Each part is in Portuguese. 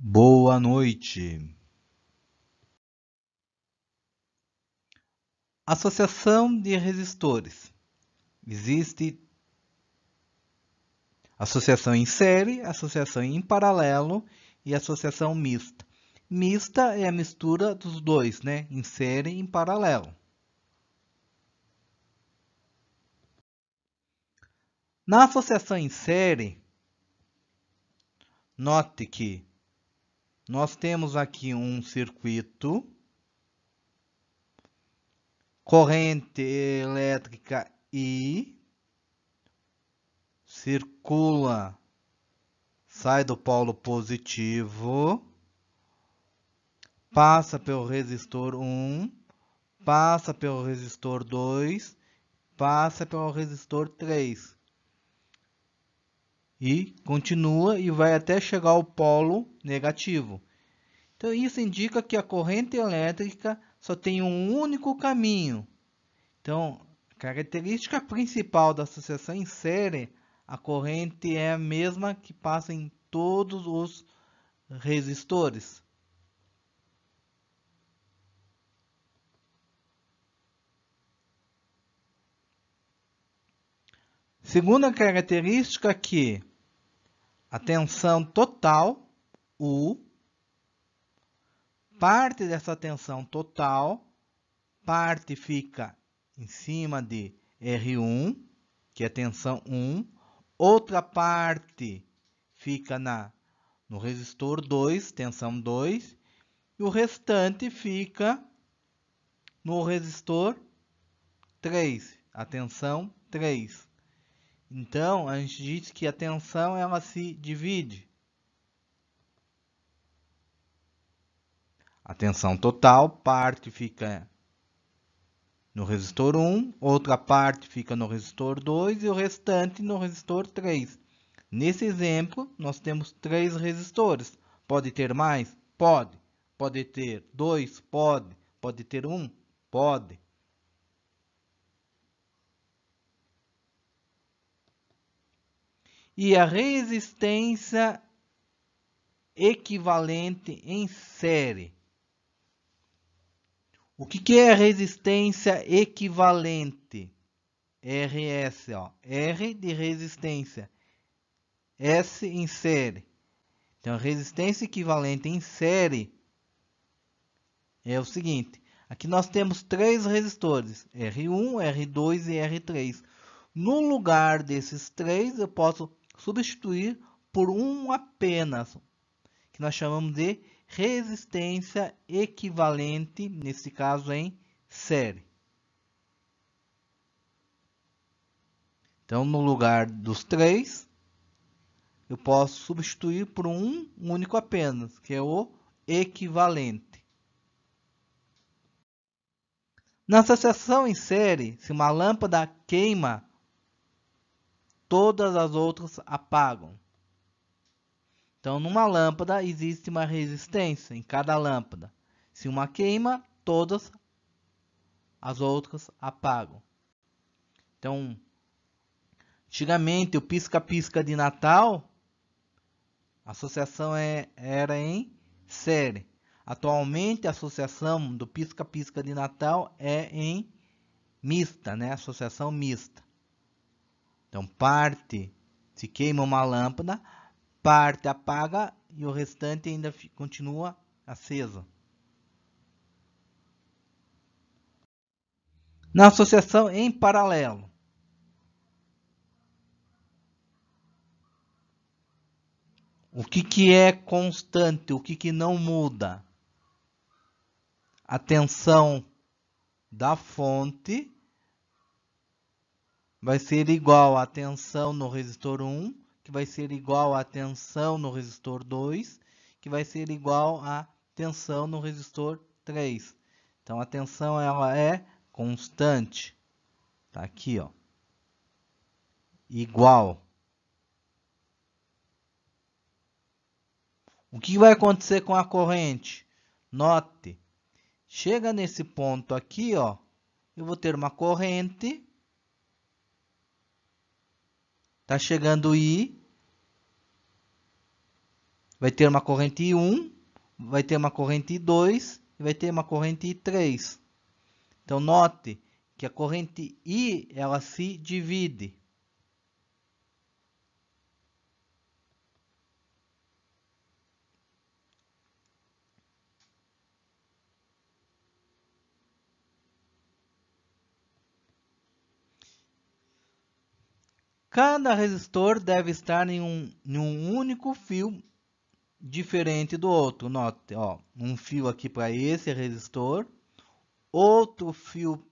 Boa noite. Associação de resistores. Existe associação em série, associação em paralelo e associação mista. Mista é a mistura dos dois, né? Em série e em paralelo. Na associação em série, note que nós temos aqui um circuito, corrente elétrica I, circula, sai do polo positivo, passa pelo resistor 1, passa pelo resistor 2, passa pelo resistor 3 e continua e vai até chegar ao polo negativo. Então isso indica que a corrente elétrica só tem um único caminho. Então, a característica principal da associação em série, a corrente é a mesma que passa em todos os resistores. Segunda característica que atenção total, U, parte dessa atenção total, parte fica em cima de R1, que é tensão 1, outra parte fica na, no resistor 2, tensão 2, e o restante fica no resistor 3, tensão 3. Então, a gente diz que a tensão ela se divide. A tensão total, parte fica no resistor 1, outra parte fica no resistor 2 e o restante no resistor 3. Nesse exemplo, nós temos três resistores. Pode ter mais? Pode. Pode ter dois? Pode. Pode ter um? Pode. e a resistência equivalente em série. O que, que é resistência equivalente? RS, ó. R de resistência. S em série. Então, resistência equivalente em série é o seguinte. Aqui nós temos três resistores, R1, R2 e R3. No lugar desses três, eu posso substituir por um apenas, que nós chamamos de resistência equivalente, nesse caso em série. Então, no lugar dos três, eu posso substituir por um único apenas, que é o equivalente. Na associação em série, se uma lâmpada queima todas as outras apagam. Então, numa lâmpada existe uma resistência em cada lâmpada. Se uma queima, todas as outras apagam. Então, antigamente o pisca-pisca de Natal, a associação é, era em série. Atualmente a associação do pisca-pisca de Natal é em mista, né? Associação mista. Então, parte se queima uma lâmpada, parte apaga e o restante ainda continua acesa. Na associação em paralelo. O que, que é constante? O que, que não muda? A tensão da fonte vai ser igual à tensão no resistor 1, que vai ser igual à tensão no resistor 2, que vai ser igual à tensão no resistor 3. Então a tensão ela é constante. Tá aqui, ó. Igual. O que vai acontecer com a corrente? Note, chega nesse ponto aqui, ó, eu vou ter uma corrente Está chegando I. Vai ter uma corrente i 1, vai ter uma corrente i 2 e vai ter uma corrente i 3. Então note que a corrente I ela se divide. Cada resistor deve estar em um, em um único fio diferente do outro. Note, ó, um fio aqui para esse resistor, outro fio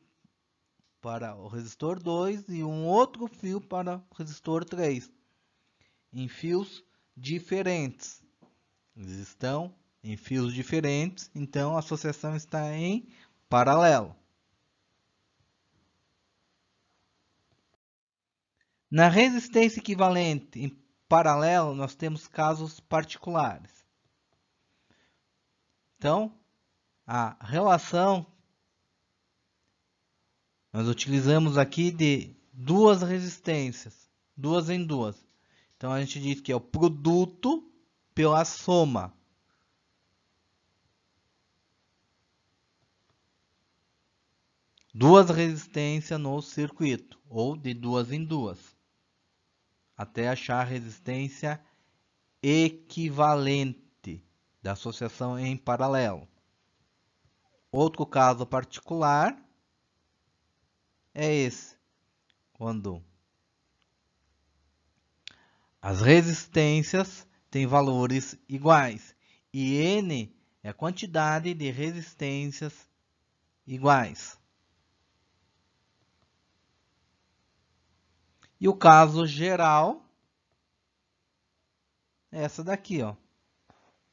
para o resistor 2 e um outro fio para o resistor 3. Em fios diferentes. Eles estão em fios diferentes, então a associação está em paralelo. Na resistência equivalente em paralelo, nós temos casos particulares. Então, a relação nós utilizamos aqui de duas resistências, duas em duas. Então a gente diz que é o produto pela soma. Duas resistências no circuito, ou de duas em duas até achar a resistência equivalente da associação em paralelo. Outro caso particular é esse, quando as resistências têm valores iguais e N é a quantidade de resistências iguais. E o caso geral é essa daqui, ó.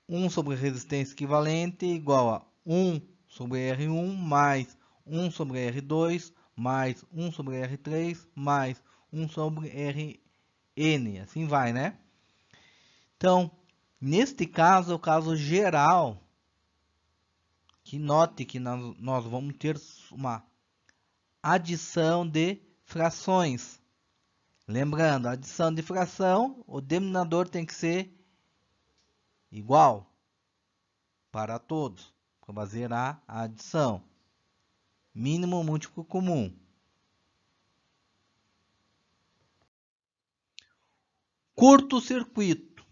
1 sobre resistência equivalente igual a 1 sobre R1 mais 1 sobre R2 mais 1 sobre R3 mais 1 sobre Rn. Assim vai, né? Então, neste caso, é o caso geral. Que note que nós, nós vamos ter uma adição de frações. Lembrando, adição de fração, o denominador tem que ser igual para todos, para fazer a adição. Mínimo múltiplo comum. Curto-circuito.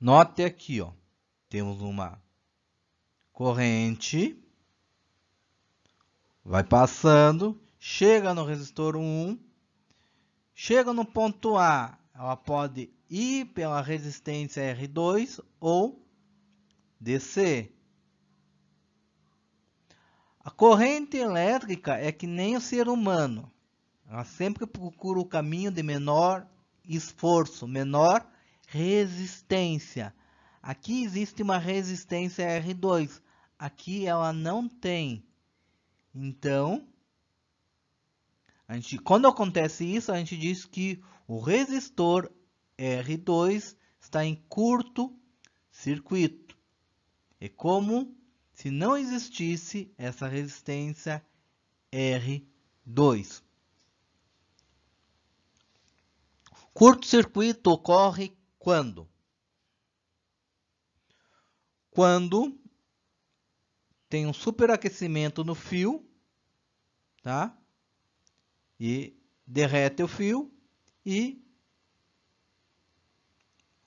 Note aqui, ó, temos uma corrente Vai passando, chega no resistor 1, chega no ponto A, ela pode ir pela resistência R2 ou descer. A corrente elétrica é que nem o ser humano. Ela sempre procura o caminho de menor esforço, menor resistência. Aqui existe uma resistência R2. Aqui ela não tem. Então, a gente, quando acontece isso, a gente diz que o resistor R2 está em curto circuito. É como se não existisse essa resistência R2. Curto-circuito ocorre quando? Quando tem um superaquecimento no fio, tá? E derrete o fio e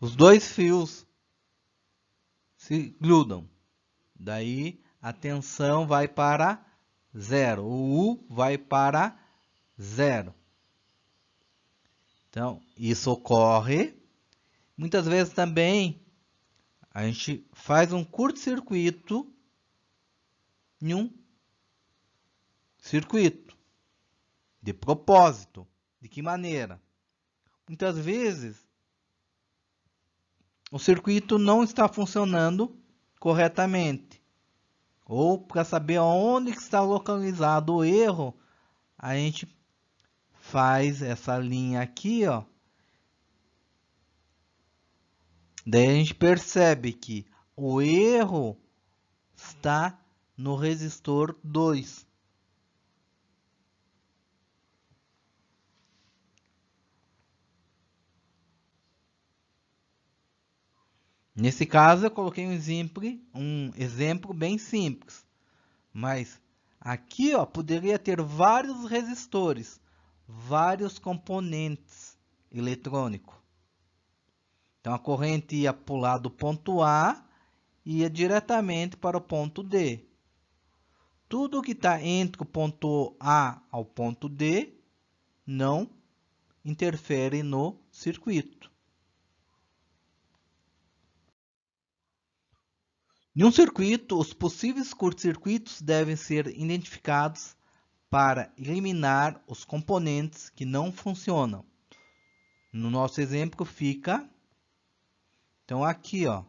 os dois fios se grudam. Daí a tensão vai para zero. O U vai para zero. Então, isso ocorre. Muitas vezes também a gente faz um curto-circuito num circuito. De propósito. De que maneira? Muitas vezes o circuito não está funcionando corretamente. Ou para saber onde está localizado o erro, a gente faz essa linha aqui, ó. Daí a gente percebe que o erro está no resistor 2. Nesse caso, eu coloquei um exemplo, um exemplo bem simples, mas aqui ó, poderia ter vários resistores, vários componentes eletrônicos. Então, a corrente ia pular do ponto A e ia diretamente para o ponto D tudo que está entre o ponto A ao ponto D não interfere no circuito. Em um circuito, os possíveis curto-circuitos devem ser identificados para eliminar os componentes que não funcionam. No nosso exemplo fica, então aqui ó,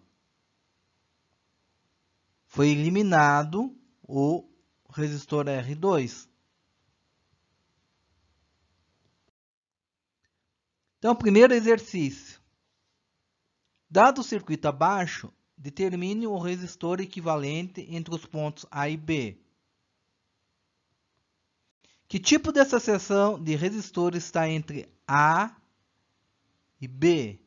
foi eliminado o resistor R2. Então, primeiro exercício. Dado o circuito abaixo, determine o resistor equivalente entre os pontos A e B. Que tipo dessa seção de resistor está entre A e B?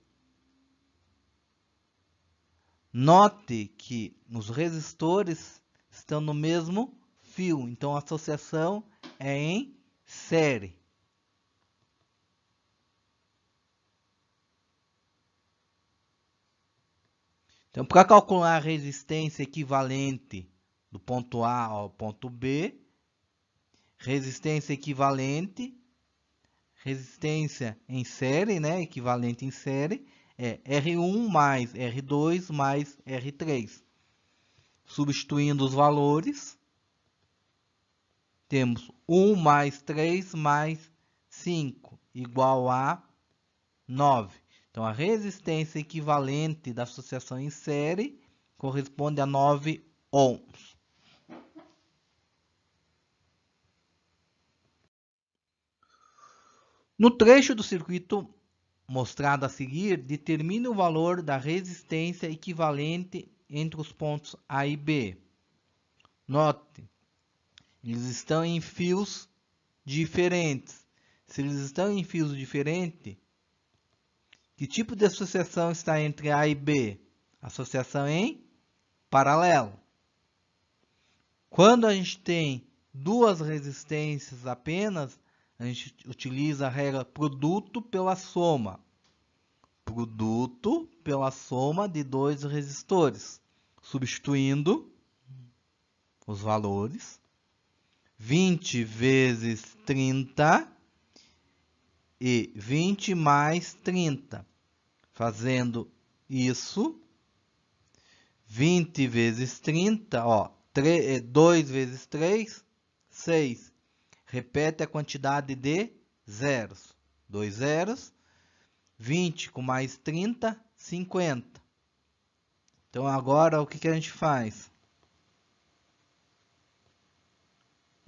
Note que os resistores estão no mesmo fio. Então, a associação é em série. Então, para calcular a resistência equivalente do ponto A ao ponto B, resistência equivalente, resistência em série, né, equivalente em série, é R1 mais R2 mais R3. Substituindo os valores, temos 1 mais 3 mais 5 igual a 9. Então, a resistência equivalente da associação em série corresponde a 9 ohms. No trecho do circuito mostrado a seguir, determine o valor da resistência equivalente entre os pontos A e B. Note eles estão em fios diferentes. Se eles estão em fios diferentes, que tipo de associação está entre A e B? Associação em paralelo. Quando a gente tem duas resistências apenas, a gente utiliza a regra produto pela soma. Produto pela soma de dois resistores, substituindo os valores 20 vezes 30 e 20 mais 30. Fazendo isso, 20 vezes 30, ó, 3, 2 eh, vezes 3, 6. Repete a quantidade de zeros. Dois zeros. 20 com mais 30, 50. Então, agora, o que, que a gente faz?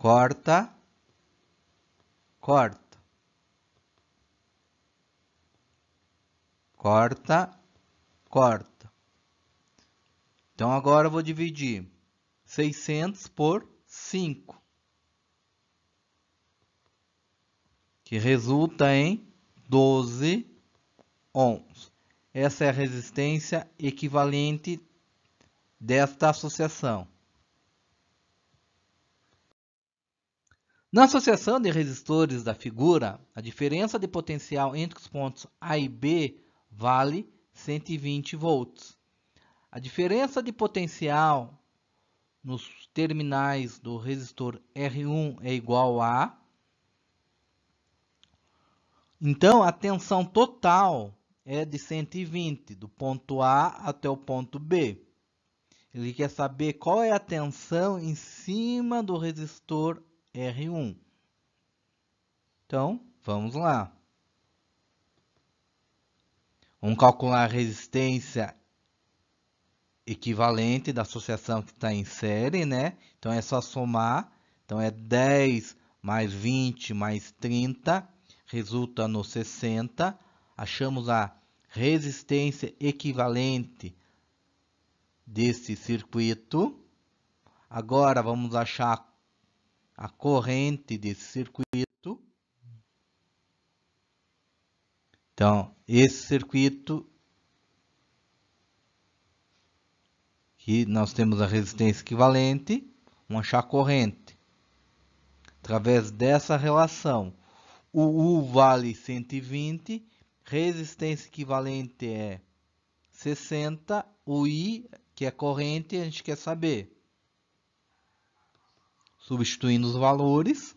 corta, corta, corta, corta. Então agora eu vou dividir 600 por 5, que resulta em 12 ohms. Essa é a resistência equivalente desta associação. Na associação de resistores da figura, a diferença de potencial entre os pontos A e B vale 120 volts. A diferença de potencial nos terminais do resistor R1 é igual a... Então, a tensão total é de 120, do ponto A até o ponto B. Ele quer saber qual é a tensão em cima do resistor R1. Então, vamos lá. Vamos calcular a resistência equivalente da associação que está em série, né? Então, é só somar. Então, é 10 mais 20 mais 30, resulta no 60. Achamos a resistência equivalente desse circuito. Agora, vamos achar a a corrente desse circuito. Então, esse circuito que nós temos a resistência equivalente, vamos achar a corrente. Através dessa relação, o U vale 120, resistência equivalente é 60, o I, que é corrente, a gente quer saber substituindo os valores.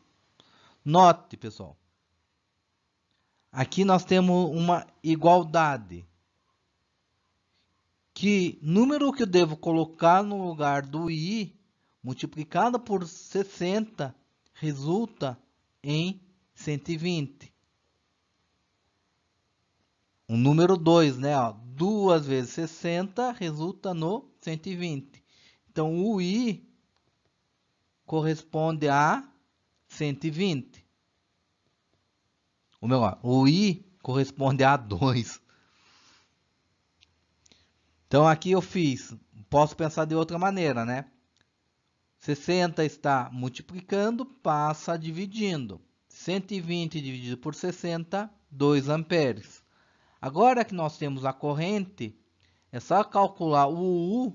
Note, pessoal, aqui nós temos uma igualdade. Que número que eu devo colocar no lugar do i, multiplicado por 60, resulta em 120. O número 2, né? Ó, 2 vezes 60 resulta no 120. Então, o i corresponde a 120. O melhor, o i corresponde a 2. Então aqui eu fiz, posso pensar de outra maneira, né? 60 está multiplicando, passa dividindo. 120 dividido por 60, 2 amperes. Agora que nós temos a corrente, é só calcular o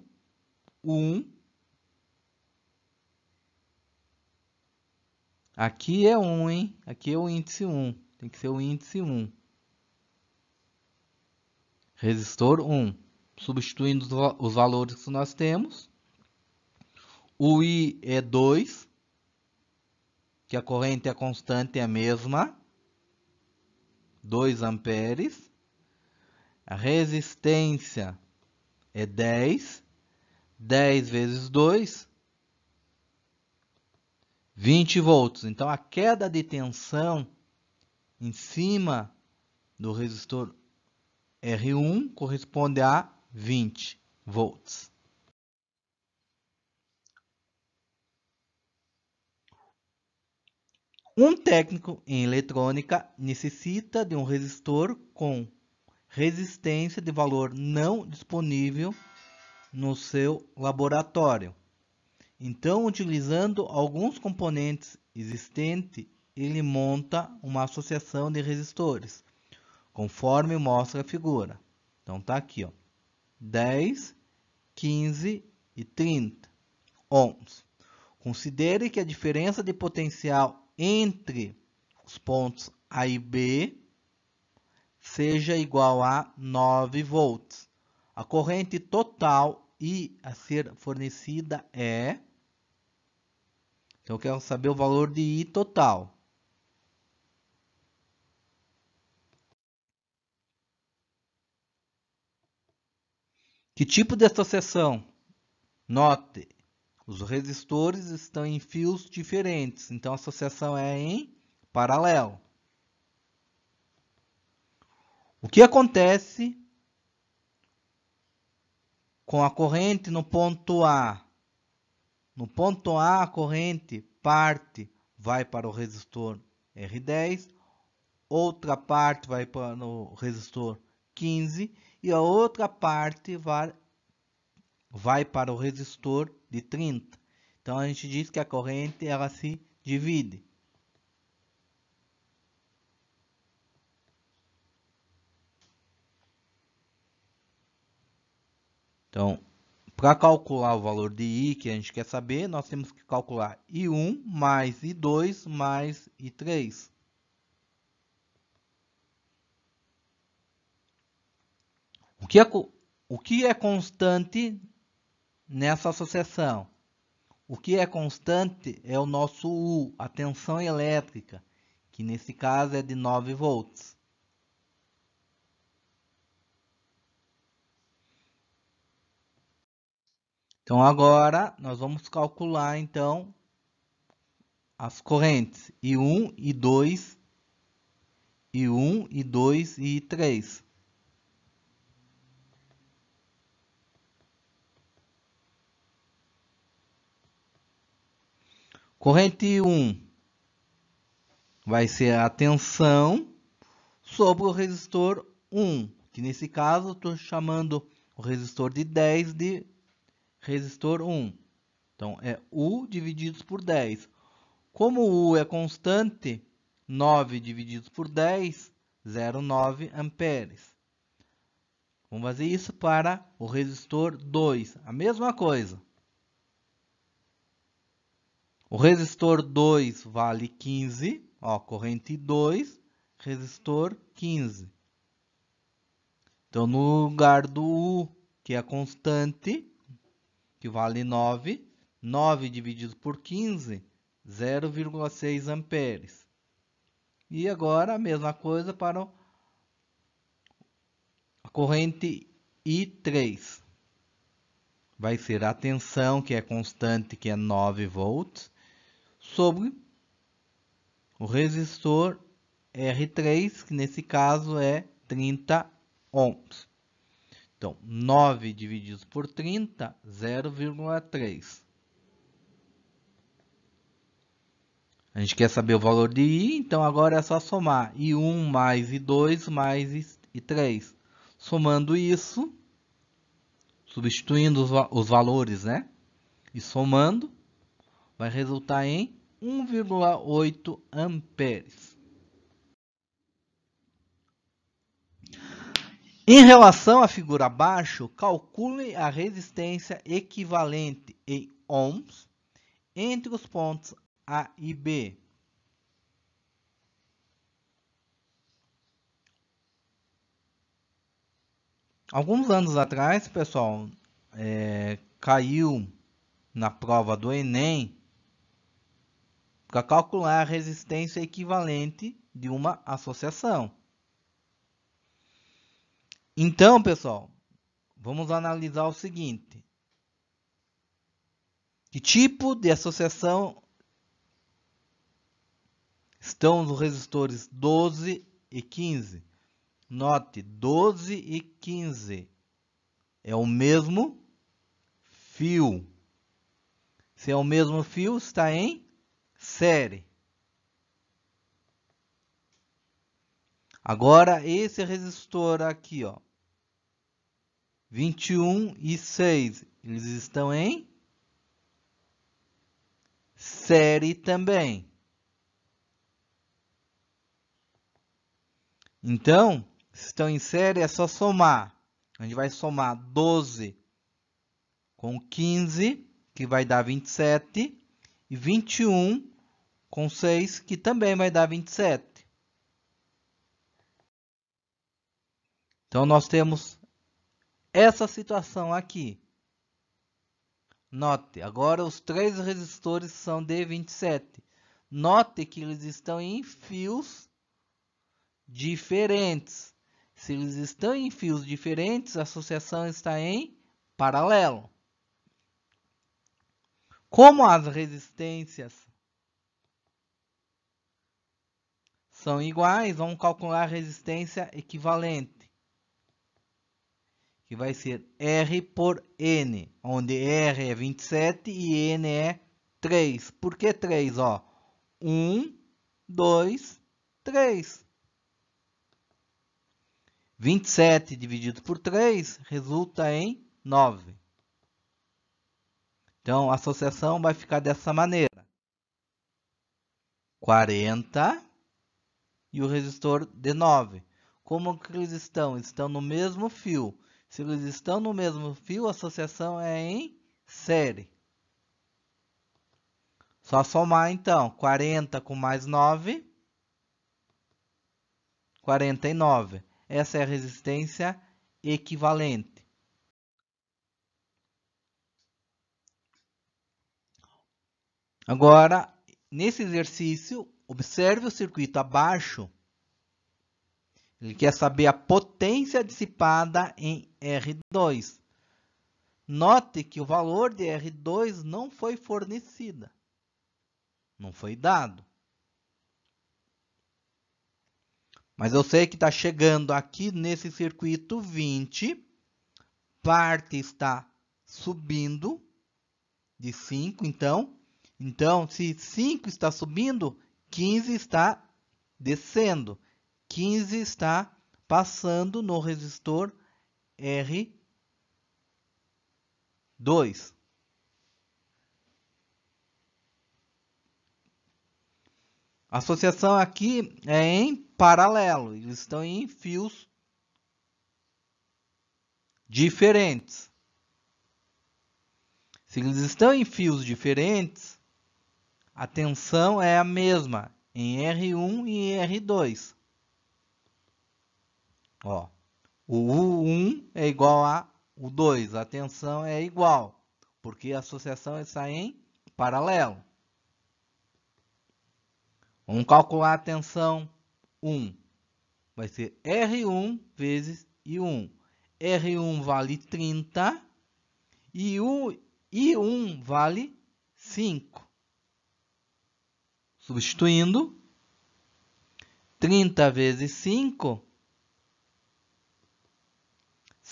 U1 Aqui é 1, hein? Aqui é o índice 1. Tem que ser o índice 1. Resistor 1. Substituindo os valores que nós temos. O I é 2, que a corrente é constante é a mesma, 2 amperes. A resistência é 10, 10 vezes 2, 20 volts. Então a queda de tensão em cima do resistor R1 corresponde a 20 volts. Um técnico em eletrônica necessita de um resistor com resistência de valor não disponível no seu laboratório. Então, utilizando alguns componentes existentes, ele monta uma associação de resistores, conforme mostra a figura. Então, está aqui, ó, 10, 15 e 30 ohms. Considere que a diferença de potencial entre os pontos A e B seja igual a 9 volts. A corrente total I a ser fornecida é então eu quero saber o valor de I total. Que tipo de associação? Note, os resistores estão em fios diferentes, então a associação é em paralelo. O que acontece com a corrente no ponto A? No ponto A, a corrente parte vai para o resistor R10, outra parte vai para o resistor 15 e a outra parte vai, vai para o resistor de 30. Então a gente diz que a corrente ela se divide. Então, para calcular o valor de i que a gente quer saber, nós temos que calcular i1 mais i2 mais i3. O que é, o que é constante nessa associação? O que é constante é o nosso U, a tensão elétrica, que nesse caso é de 9 volts. Então agora nós vamos calcular então as correntes I1, I2, I1, I2 e I3. Corrente i 1 vai ser a tensão sobre o resistor 1, que nesse caso eu estou chamando o resistor de 10 de resistor 1. Então, é U divididos por 10. Como U é constante, 9 divididos por 10, 0,9 amperes. Vamos fazer isso para o resistor 2. A mesma coisa. O resistor 2 vale 15, ó, corrente 2, resistor 15. Então, no lugar do U, que é constante, que vale 9. 9 dividido por 15, 0,6 amperes. E agora a mesma coisa para a corrente I3. Vai ser a tensão, que é constante, que é 9 volts, sobre o resistor R3, que nesse caso é 30 ohms. Então, 9 dividido por 30, 0,3. A gente quer saber o valor de i, então agora é só somar i1 mais i2 mais i3. Somando isso, substituindo os, os valores, né? E somando, vai resultar em 1,8 amperes. Em relação à figura abaixo, calcule a resistência equivalente em ohms entre os pontos A e B. Alguns anos atrás, pessoal, é, caiu na prova do Enem para calcular a resistência equivalente de uma associação. Então, pessoal, vamos analisar o seguinte. Que tipo de associação estão os resistores 12 e 15? Note, 12 e 15 é o mesmo fio. Se é o mesmo fio, está em série. Agora, esse resistor aqui, ó, 21 e 6, eles estão em série também. Então, se estão em série, é só somar. A gente vai somar 12 com 15, que vai dar 27, e 21 com 6, que também vai dar 27. Então, nós temos essa situação aqui. Note, agora os três resistores são de 27. Note que eles estão em fios diferentes. Se eles estão em fios diferentes, a associação está em paralelo. Como as resistências são iguais, vamos calcular a resistência equivalente que vai ser R por N, onde R é 27 e N é 3. Por que 3? Ó, 1, 2, 3. 27 dividido por 3 resulta em 9. Então, a associação vai ficar dessa maneira. 40 e o resistor de 9. Como que eles estão? Estão no mesmo fio. Se eles estão no mesmo fio, a associação é em série. Só somar então, 40 com mais 9, 49. Essa é a resistência equivalente. Agora, nesse exercício, observe o circuito abaixo ele quer saber a potência dissipada em R2. Note que o valor de R2 não foi fornecida. Não foi dado. Mas eu sei que está chegando aqui nesse circuito 20. Parte está subindo de 5, então. Então, se 5 está subindo, 15 está descendo. 15 está passando no resistor R2. A associação aqui é em paralelo, eles estão em fios diferentes. Se eles estão em fios diferentes, a tensão é a mesma em R1 e R2. Ó, o U1 é igual a U2, a tensão é igual, porque a associação está em paralelo. Vamos calcular a tensão 1. Vai ser R1 vezes I1. R1 vale 30 e I1 vale 5. Substituindo, 30 vezes 5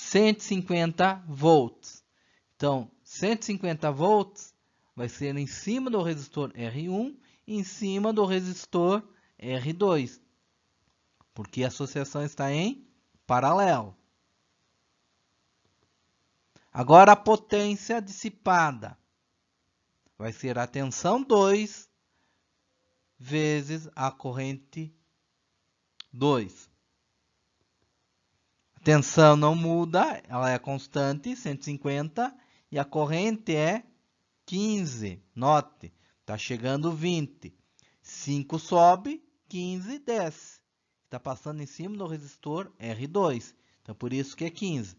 150 volts. Então, 150 volts vai ser em cima do resistor R1 e em cima do resistor R2, porque a associação está em paralelo. Agora a potência dissipada vai ser a tensão 2 vezes a corrente 2 tensão não muda, ela é constante, 150, e a corrente é 15. Note, está chegando 20. 5 sobe, 15 desce. Está passando em cima do resistor R2. Então, por isso que é 15.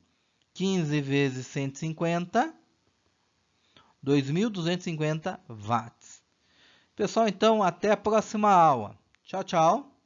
15 vezes 150, 2.250 watts. Pessoal, então, até a próxima aula. Tchau, tchau.